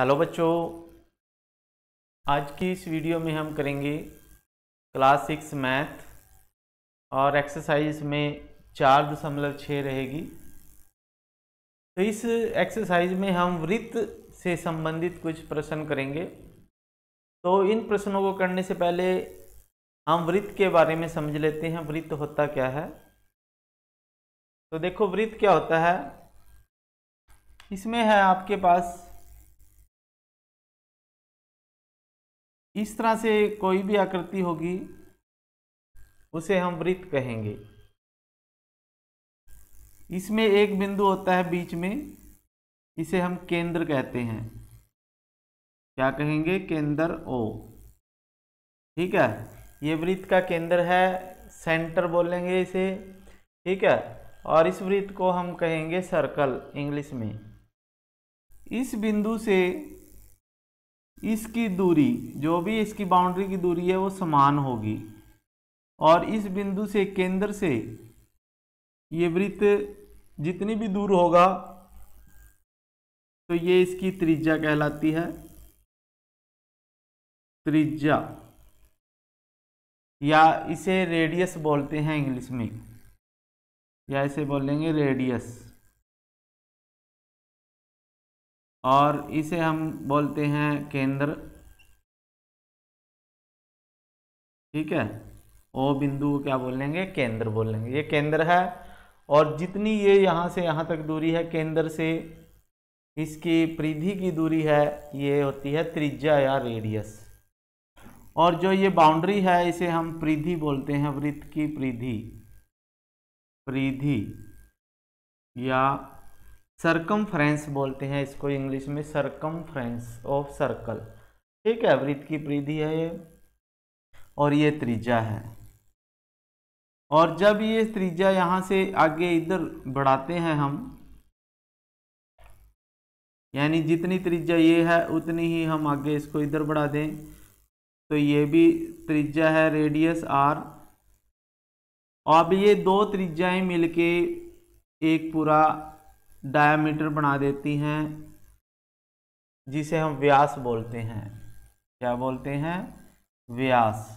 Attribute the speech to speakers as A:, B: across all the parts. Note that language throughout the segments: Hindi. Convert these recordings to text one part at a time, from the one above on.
A: हेलो बच्चों आज की इस वीडियो में हम करेंगे क्लास सिक्स मैथ और एक्सरसाइज में चार दशमलव छः रहेगी तो इस एक्सरसाइज में हम वृत्त से संबंधित कुछ प्रश्न करेंगे तो इन प्रश्नों को करने से पहले हम वृत्त के बारे में समझ लेते हैं वृत्त होता क्या है तो देखो वृत्त क्या होता है इसमें है आपके पास इस तरह से कोई भी आकृति होगी उसे हम वृत्त कहेंगे इसमें एक बिंदु होता है बीच में इसे हम केंद्र कहते हैं क्या कहेंगे केंद्र ओ ठीक है ये वृत्त का केंद्र है सेंटर बोलेंगे इसे ठीक है और इस वृत्त को हम कहेंगे सर्कल इंग्लिश में इस बिंदु से इसकी दूरी जो भी इसकी बाउंड्री की दूरी है वो समान होगी और इस बिंदु से केंद्र से ये वृत्त जितनी भी दूर होगा तो ये इसकी त्रिज्या कहलाती है त्रिज्या या इसे रेडियस बोलते हैं इंग्लिश में या इसे बोलेंगे रेडियस और इसे हम बोलते हैं केंद्र ठीक है ओ बिंदु क्या बोलेंगे केंद्र बोलेंगे ये केंद्र है और जितनी ये यहाँ से यहाँ तक दूरी है केंद्र से इसकी परिधि की दूरी है ये होती है त्रिज्या या रेडियस और जो ये बाउंड्री है इसे हम परिधि बोलते हैं वृत्त की परिधि परिधि या सरकमफ्रेंस बोलते हैं इसको इंग्लिश में सरकमफ्रेंस ऑफ सर्कल ठीक है वृत्त की परिधि है ये और ये त्रिज्या है और जब ये त्रिज्या यहाँ से आगे इधर बढ़ाते हैं हम यानी जितनी त्रिज्या ये है उतनी ही हम आगे इसको इधर बढ़ा दें तो ये भी त्रिज्या है रेडियस आर अब ये दो त्रिज्याएं मिलके एक पूरा डायामीटर बना देती हैं जिसे हम व्यास बोलते हैं क्या बोलते हैं व्यास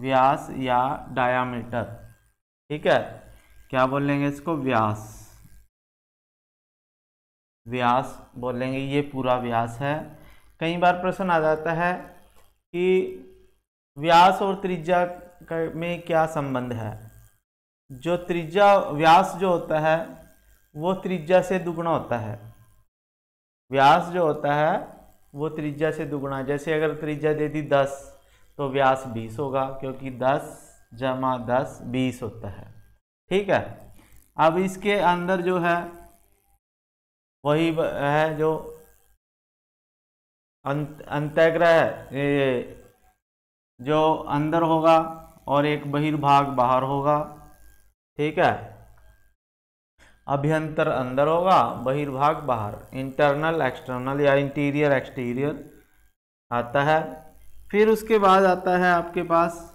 A: व्यास या डायामीटर ठीक है क्या बोलेंगे इसको व्यास व्यास बोलेंगे ये पूरा व्यास है कई बार प्रश्न आ जाता है कि व्यास और त्रिज्या में क्या संबंध है जो त्रिज्या व्यास जो होता है वो त्रिज्या से दुगुना होता है व्यास जो होता है वो त्रिज्या से दुगुना जैसे अगर त्रिज्या दे दी दस तो व्यास बीस होगा क्योंकि दस जमा दस बीस होता है ठीक है अब इसके अंदर जो है वही है जो अंत अंत्यग्रह जो अंदर होगा और एक बहिर्भाग बाहर होगा ठीक है अभ्यंतर अंदर होगा बहिर्भाग बाहर इंटरनल एक्सटर्नल या इंटीरियर एक्सटीरियर आता है फिर उसके बाद आता है आपके पास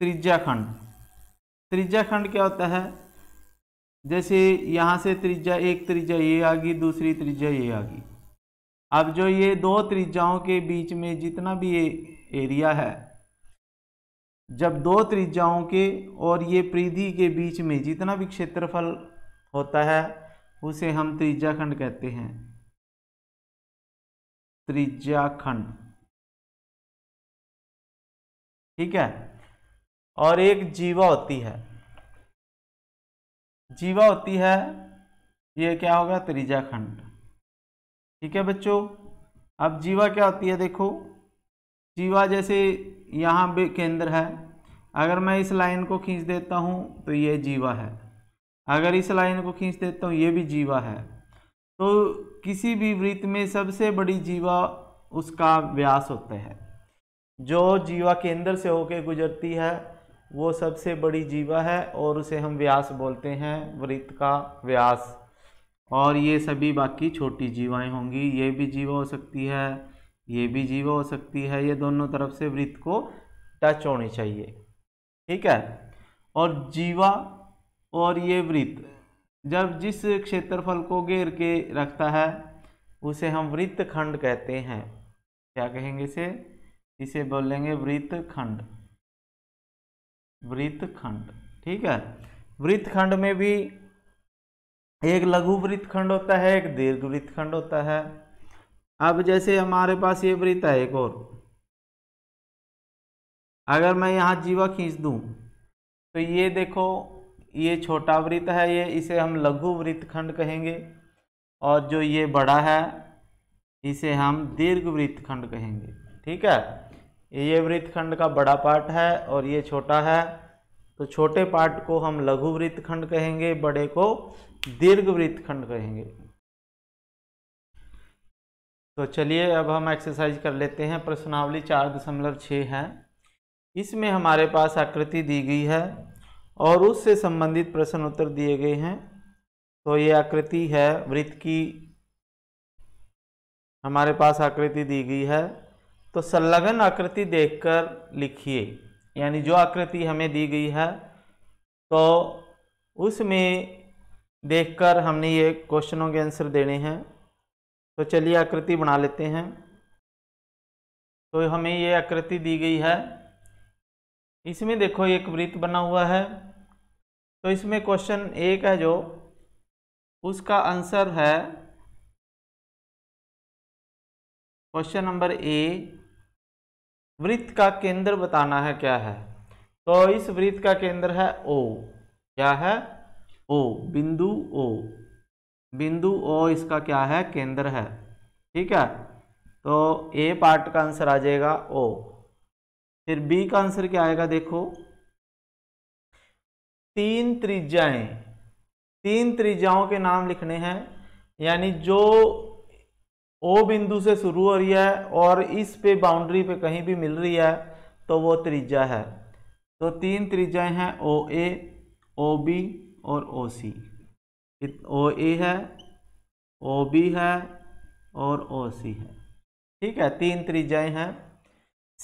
A: त्रिज्याखंड खंड खंड क्या होता है जैसे यहां से त्रिज्या एक त्रिज्या ये आ गई दूसरी त्रिज्या ये आ गई अब जो ये दो त्रिज्याओं के बीच में जितना भी ये एरिया है जब दो त्रिज्याओं के और ये प्रीधि के बीच में जितना भी क्षेत्रफल होता है उसे हम त्रिज्याखंड कहते हैं त्रिज्याखंड ठीक है और एक जीवा होती है जीवा होती है ये क्या होगा त्रिज्याखंड ठीक है बच्चों अब जीवा क्या होती है देखो जीवा जैसे यहाँ भी केंद्र है अगर मैं इस लाइन को खींच देता हूँ तो ये जीवा है अगर इस लाइन को खींच देता हूँ ये भी जीवा है तो किसी भी वृत्त में सबसे बड़ी जीवा उसका व्यास होता है जो जीवा केंद्र से होकर गुजरती है वो सबसे बड़ी जीवा है और उसे हम व्यास बोलते हैं वृत्त का व्यास और ये सभी बाकी छोटी जीवाएं होंगी ये भी जीवा हो सकती है ये भी जीवा हो सकती है ये दोनों तरफ से वृत्त को टच होनी चाहिए ठीक है और जीवा और ये वृत्त जब जिस क्षेत्रफल को घेर के रखता है उसे हम वृत्त खंड कहते हैं क्या कहेंगे इसे इसे बोलेंगे वृत्त खंड वृत्त खंड ठीक है वृत्त खंड में भी एक लघु वृत्त खंड होता है एक दीर्घ वृत्त खंड होता है अब जैसे हमारे पास ये वृत्त है एक और अगर मैं यहाँ जीवा खींच दूँ तो ये देखो ये छोटा वृत्त है ये इसे हम लघु वृत्त खंड कहेंगे और जो ये बड़ा है इसे हम दीर्घ वृत्त खंड कहेंगे ठीक है ये वृत्त खंड का बड़ा पार्ट है और ये छोटा है तो छोटे पार्ट को हम लघु वृत्त खंड कहेंगे बड़े को दीर्घ वृत्त खंड कहेंगे तो चलिए अब हम एक्सरसाइज कर लेते हैं प्रश्नावली चार दशमलव छः है इसमें हमारे पास आकृति दी गई है और उससे संबंधित प्रश्न उत्तर दिए गए हैं तो ये आकृति है वृत्त की हमारे पास आकृति दी गई है तो संलग्न आकृति देखकर लिखिए यानी जो आकृति हमें दी गई है तो उसमें देखकर हमने ये क्वेश्चनों के आंसर देने हैं तो चलिए आकृति बना लेते हैं तो हमें ये आकृति दी गई है इसमें देखो एक वृत्त बना हुआ है तो इसमें क्वेश्चन एक है जो उसका आंसर है क्वेश्चन नंबर ए वृत्त का केंद्र बताना है क्या है तो इस वृत्त का केंद्र है ओ क्या है ओ बिंदु ओ बिंदु ओ इसका क्या है केंद्र है ठीक है तो ए पार्ट का आंसर आ जाएगा ओ फिर बी का आंसर क्या आएगा देखो तीन त्रिज्याएं तीन त्रिज्याओं के नाम लिखने हैं यानी जो ओ बिंदु से शुरू हो रही है और इस पे बाउंड्री पे कहीं भी मिल रही है तो वो त्रिज्या है तो तीन त्रिज्याएं हैं ओ ए ओ बी और ओ सी ओ ए है ओ बी है और ओ सी है ठीक है तीन त्रिज्याए हैं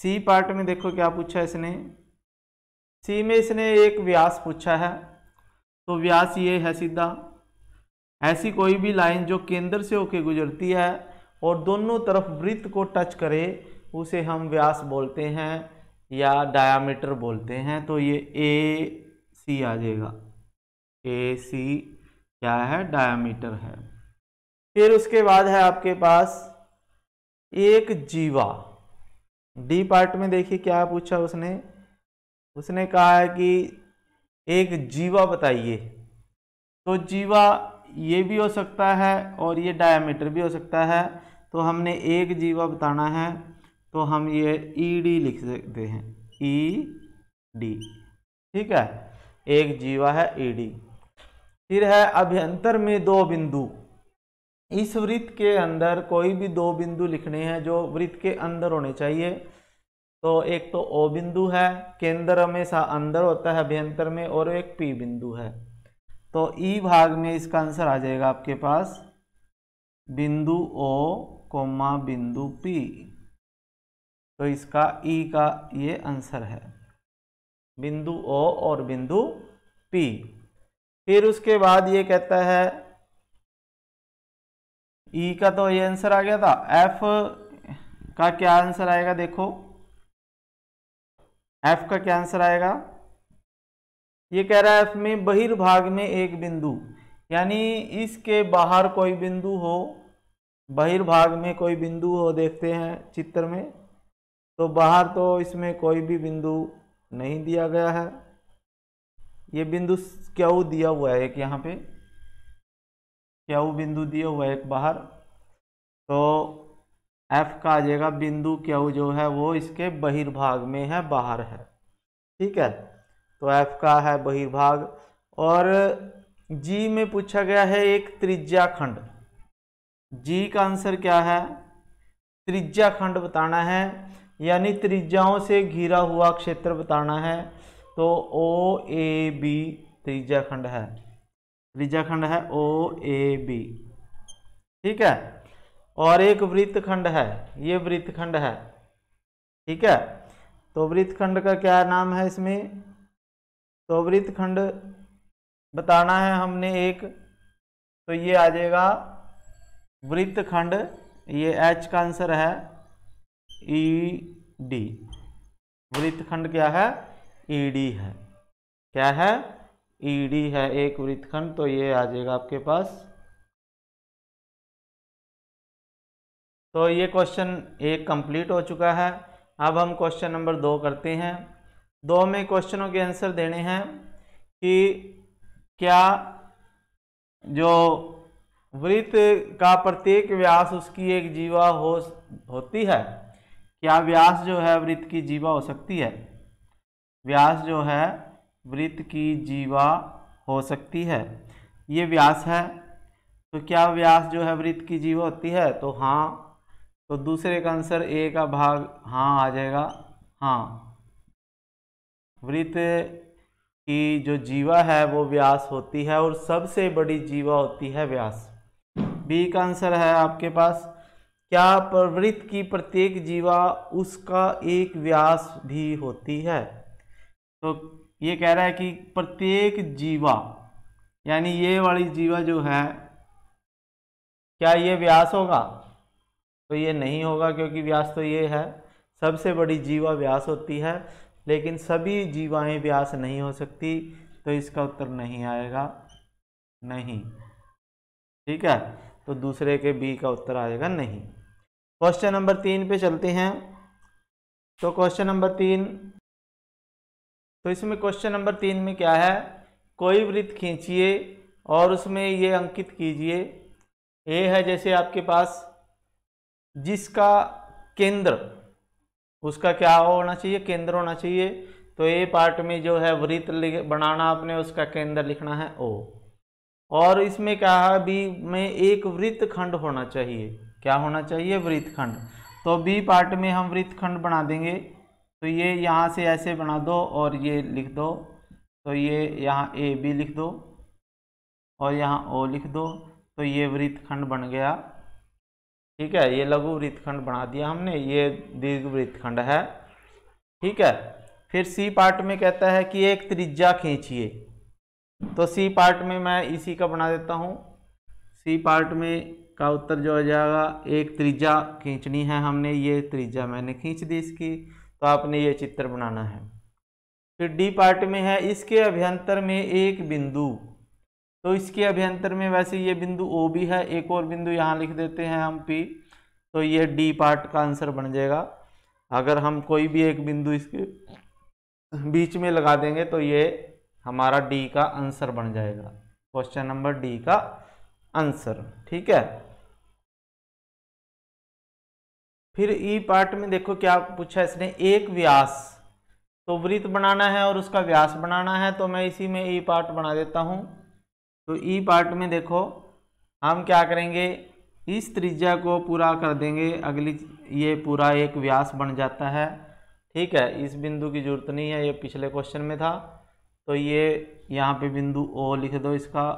A: सी पार्ट में देखो क्या पूछा इसने सी में इसने एक व्यास पूछा है तो व्यास ये है सीधा ऐसी कोई भी लाइन जो केंद्र से होके गुजरती है और दोनों तरफ वृत्त को टच करे उसे हम व्यास बोलते हैं या डायामीटर बोलते हैं तो ये ए सी आ जाएगा ए सी क्या है डायामीटर है फिर उसके बाद है आपके पास एक जीवा डी पार्ट में देखिए क्या पूछा उसने उसने कहा है कि एक जीवा बताइए तो जीवा ये भी हो सकता है और ये डायामीटर भी हो सकता है तो हमने एक जीवा बताना है तो हम ये ई e डी लिख सकते हैं ई e डी ठीक है एक जीवा है ई e डी फिर है अभ्यंतर में दो बिंदु इस वृत्त के अंदर कोई भी दो बिंदु लिखने हैं जो वृत्त के अंदर होने चाहिए तो एक तो ओ बिंदु है केंद्र हमेशा अंदर होता है अभ्यंतर में और एक पी बिंदु है तो ई भाग में इसका आंसर आ जाएगा आपके पास बिंदु ओ कोमा बिंदु पी तो इसका ई का ये आंसर है बिंदु ओ और बिंदु पी फिर उसके बाद ये कहता है ई e का तो ये आंसर आ गया था एफ का क्या आंसर आएगा देखो एफ का क्या आंसर आएगा ये कह रहा है एफ में बहिर्भाग में एक बिंदु यानी इसके बाहर कोई बिंदु हो बहिर्भाग में कोई बिंदु हो देखते हैं चित्र में तो बाहर तो इसमें कोई भी बिंदु नहीं दिया गया है ये बिंदु क्या वो दिया हुआ है एक यहाँ पे क्या वो बिंदु दिया हुआ है एक बाहर तो एफ का आ जाएगा बिंदु क्या जो है वो इसके बहिर्भाग में है बाहर है ठीक है तो एफ का है बहिर्भाग और जी में पूछा गया है एक त्रिज्या खंड जी का आंसर क्या है त्रिज्या खंड बताना है यानी त्रिज्याओं से घिरा हुआ क्षेत्र बताना है तो ओ ए बी त्रिज्या खंड है त्रिज्या खंड है ओ ए बी ठीक है और एक वृत्त खंड है ये वृत्त खंड है ठीक है तो वृत्त खंड का क्या नाम है इसमें तो वृत्त खंड बताना है हमने एक तो ये आ जाएगा वृत्त खंड ये एच का आंसर है ई e, डी वृत्त खंड क्या है ईडी e है क्या है ईडी e है एक वृत्तखंड तो ये आ जाएगा आपके पास तो ये क्वेश्चन एक कंप्लीट हो चुका है अब हम क्वेश्चन नंबर दो करते हैं दो में क्वेश्चनों के आंसर देने हैं कि क्या जो वृत्त का प्रत्येक व्यास उसकी एक जीवा हो होती है क्या व्यास जो है वृत्त की जीवा हो सकती है व्यास जो है वृत्त की जीवा हो सकती है ये व्यास है तो क्या व्यास जो है वृत्त की जीवा होती है तो हाँ तो दूसरे का आंसर ए का भाग हाँ आ जाएगा हाँ वृत्त की जो जीवा है वो व्यास होती है और सबसे बड़ी जीवा होती है व्यास बी का आंसर है आपके पास क्या प्रवृत्त की प्रत्येक जीवा उसका एक व्यास भी होती है तो ये कह रहा है कि प्रत्येक जीवा यानी ये वाली जीवा जो है क्या ये व्यास होगा तो ये नहीं होगा क्योंकि व्यास तो ये है सबसे बड़ी जीवा व्यास होती है लेकिन सभी जीवाएं व्यास नहीं हो सकती तो इसका उत्तर नहीं आएगा नहीं ठीक है तो दूसरे के बी का उत्तर आएगा नहीं क्वेश्चन नंबर तीन पे चलते हैं तो क्वेश्चन नंबर तीन तो इसमें क्वेश्चन नंबर तीन में क्या है कोई वृत्त खींचिए और उसमें ये अंकित कीजिए ए है जैसे आपके पास जिसका केंद्र उसका क्या होना चाहिए केंद्र होना चाहिए तो ए पार्ट में जो है वृत्त बनाना आपने उसका केंद्र लिखना है ओ और इसमें क्या है बी में एक वृत्त खंड होना चाहिए क्या होना चाहिए वृत्त खंड तो बी पार्ट में हम वृत्त खंड बना देंगे तो ये यहाँ से ऐसे बना दो और ये लिख दो तो ये यहाँ ए बी लिख दो और यहाँ ओ लिख दो तो ये वृत्तखंड बन गया ठीक है ये लघु वृत्तखंड बना दिया हमने ये दीर्घ वृत्तखंड है ठीक है फिर सी पार्ट में कहता है कि एक त्रिज्या खींचिए तो सी पार्ट में मैं इसी का बना देता हूँ सी पार्ट में का उत्तर जो हो जाएगा एक त्रिज्या खींचनी है हमने ये त्रिज्या मैंने खींच दी इसकी तो आपने ये चित्र बनाना है फिर डी पार्ट में है इसके अभ्यंतर में एक बिंदु तो इसके अभ्यंतर में वैसे ये बिंदु ओ भी है एक और बिंदु यहाँ लिख देते हैं हम पी तो ये डी पार्ट का आंसर बन जाएगा अगर हम कोई भी एक बिंदु इसके बीच में लगा देंगे तो ये हमारा डी का आंसर बन जाएगा क्वेश्चन नंबर डी का आंसर ठीक है फिर ई पार्ट में देखो क्या पूछा इसने एक व्यास तो वृत्त बनाना है और उसका व्यास बनाना है तो मैं इसी में ई पार्ट बना देता हूँ तो ई पार्ट में देखो हम क्या करेंगे इस त्रिज्या को पूरा कर देंगे अगली ये पूरा एक व्यास बन जाता है ठीक है इस बिंदु की जरूरत नहीं है ये पिछले क्वेश्चन में था तो ये यहाँ पे बिंदु ओ लिख दो इसका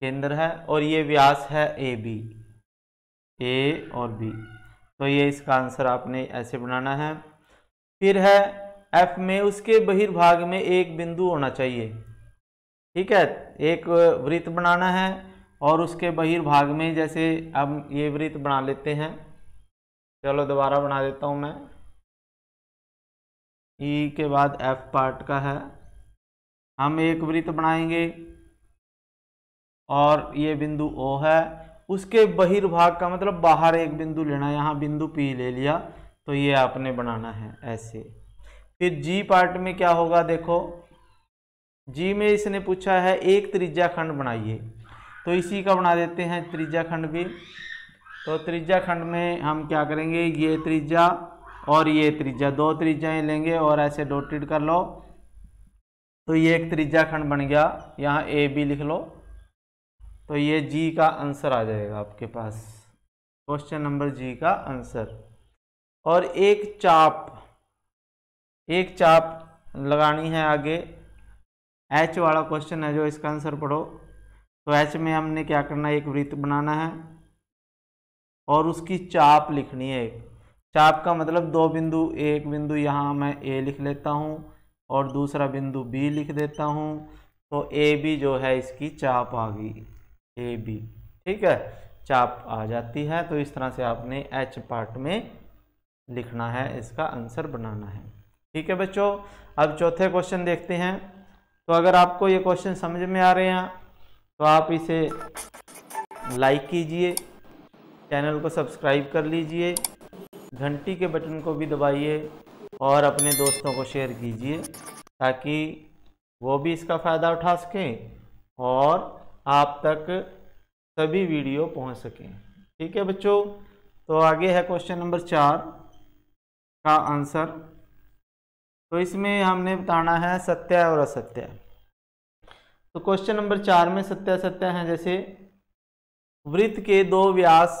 A: केंद्र है और ये व्यास है ए बी ए और बी तो ये इसका आंसर आपने ऐसे बनाना है फिर है एफ में उसके बहिर्भाग में एक बिंदु होना चाहिए ठीक है एक वृत्त बनाना है और उसके बहिर्भाग में जैसे अब ये वृत्त बना लेते हैं चलो दोबारा बना देता हूँ मैं ई e के बाद एफ पार्ट का है हम एक वृत्त बनाएंगे और ये बिंदु ओ है उसके बहिर्भाग का मतलब बाहर एक बिंदु लेना यहाँ बिंदु पी ले लिया तो ये आपने बनाना है ऐसे फिर जी पार्ट में क्या होगा देखो जी में इसने पूछा है एक त्रिज्या खंड बनाइए तो इसी का बना देते हैं त्रिज्या खंड भी तो त्रिज्या खंड में हम क्या करेंगे ये त्रिज्या और ये त्रिज्या दो त्रिज्याएँ लेंगे और ऐसे डोटेड कर लो तो ये एक त्रिज्या खंड बन गया यहाँ ए बी लिख लो तो ये जी का आंसर आ जाएगा आपके पास क्वेश्चन नंबर जी का आंसर और एक चाप एक चाप लगानी है आगे एच वाला क्वेश्चन है जो इसका आंसर पढ़ो तो एच में हमने क्या करना है एक वृत्त बनाना है और उसकी चाप लिखनी है एक चाप का मतलब दो बिंदु एक बिंदु यहाँ मैं ए लिख लेता हूँ और दूसरा बिंदु बी लिख देता हूँ तो ए बी जो है इसकी चाप आ गई ए बी ठीक है चाप आ जाती है तो इस तरह से आपने एच पार्ट में लिखना है इसका आंसर बनाना है ठीक है बच्चों अब चौथे क्वेश्चन देखते हैं तो अगर आपको ये क्वेश्चन समझ में आ रहे हैं तो आप इसे लाइक कीजिए चैनल को सब्सक्राइब कर लीजिए घंटी के बटन को भी दबाइए और अपने दोस्तों को शेयर कीजिए ताकि वो भी इसका फ़ायदा उठा सकें और आप तक सभी वीडियो पहुंच सकें ठीक है बच्चों तो आगे है क्वेश्चन नंबर चार का आंसर तो इसमें हमने बताना है सत्य और असत्य तो क्वेश्चन नंबर चार में सत्य सत्य है जैसे वृत्त के दो व्यास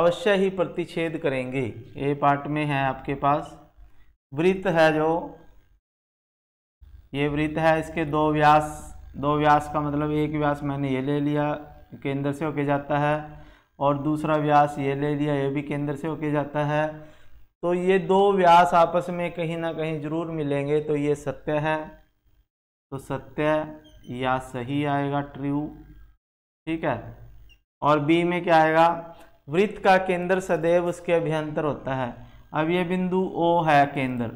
A: अवश्य ही प्रतिच्छेद करेंगे ये पार्ट में है आपके पास वृत्त है जो ये वृत्त है इसके दो व्यास दो व्यास का मतलब एक व्यास मैंने ये ले लिया केंद्र से होके जाता है और दूसरा व्यास ये ले लिया ये भी केंद्र से होके जाता है तो ये दो व्यास आपस में कहीं ना कहीं ज़रूर मिलेंगे तो ये सत्य है तो सत्य या सही आएगा ट्रू ठीक है और बी में क्या आएगा वृत्त का केंद्र सदैव उसके अभ्यंतर होता है अब ये बिंदु ओ है केंद्र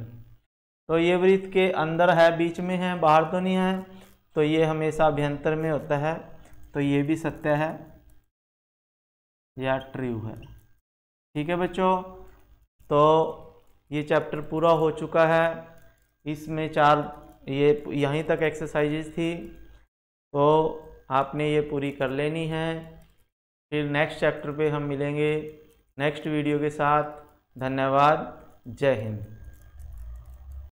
A: तो ये वृत्त के अंदर है बीच में है बाहर तो नहीं है तो ये हमेशा अभ्यंतर में होता है तो ये भी सत्य है या ट्रू है ठीक है बच्चों तो ये चैप्टर पूरा हो चुका है इसमें चार ये यहीं तक एक्सरसाइजेज थी तो आपने ये पूरी कर लेनी है फिर नेक्स्ट चैप्टर पे हम मिलेंगे नेक्स्ट वीडियो के साथ धन्यवाद जय हिंद